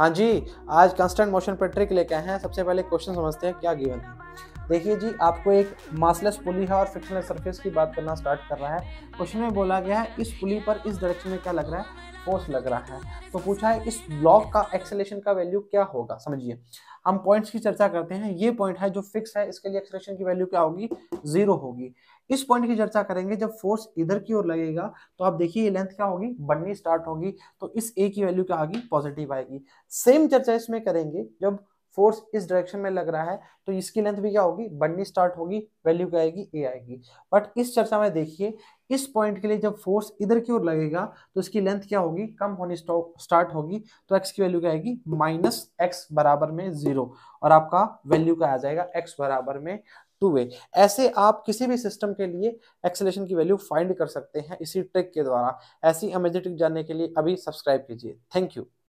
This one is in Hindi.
हाँ जी आज कंस्टेंट मोशन पर ट्रिक लेके आए हैं सबसे पहले क्वेश्चन समझते हैं क्या गिवन है देखिए जी आपको एक मासलेस पुली है और फ्रिक्शनल सरफेस की बात करना स्टार्ट कर रहा है क्वेश्चन में बोला गया है इस पुली पर इस डायरेक्शन में क्या लग रहा है फोर्स लग रहा है तो पूछा है इस ब्लॉक का एक्सेलेशन का वैल्यू क्या होगा समझिए हम पॉइंट्स की चर्चा करते हैं ये पॉइंट है जो फिक्स है इसके लिए एक्सेलेशन की वैल्यू क्या होगी जीरो होगी इस पॉइंट की चर्चा करेंगे जब फोर्स इधर की ओर लगेगा तो आप देखिए ये लेंथ क्या होगी बननी स्टार्ट होगी तो इस ए की वैल्यू क्या आएगी पॉजिटिव आएगी सेम चर्चा इसमें करेंगे जब फोर्स इस डायरेक्शन में लग रहा है तो इसकी लेंथ भी क्या होगी बढ़नी स्टार्ट होगी वैल्यू क्या आएगी ए आएगी बट इस चर्चा में देखिए इस पॉइंट के लिए जब फोर्स इधर की ओर लगेगा तो इसकी लेंथ क्या होगी कम होनी स्टार्ट होगी तो एक्स की वैल्यू क्या आएगी माइनस एक्स बराबर में जीरो और आपका वैल्यू क्या आ जाएगा एक्स बराबर में टू वे ऐसे आप किसी भी सिस्टम के लिए एक्सलेशन की वैल्यू फाइंड कर सकते हैं इसी ट्रिक के द्वारा ऐसी ट्रिक जानने के लिए अभी सब्सक्राइब कीजिए थैंक यू